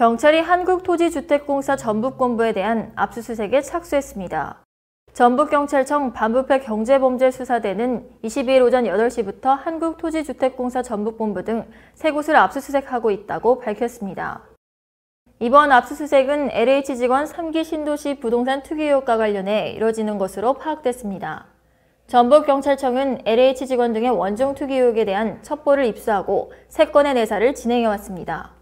경찰이 한국토지주택공사 전북본부에 대한 압수수색에 착수했습니다. 전북경찰청 반부패 경제범죄수사대는 22일 오전 8시부터 한국토지주택공사 전북본부 등 세 곳을 압수수색하고 있다고 밝혔습니다. 이번 압수수색은 LH 직원 3기 신도시 부동산 투기 의혹과 관련해 이뤄지는 것으로 파악됐습니다. 전북경찰청은 LH 직원 등의 원종 투기 의혹에 대한 첩보를 입수하고 세 건의 내사를 진행해왔습니다.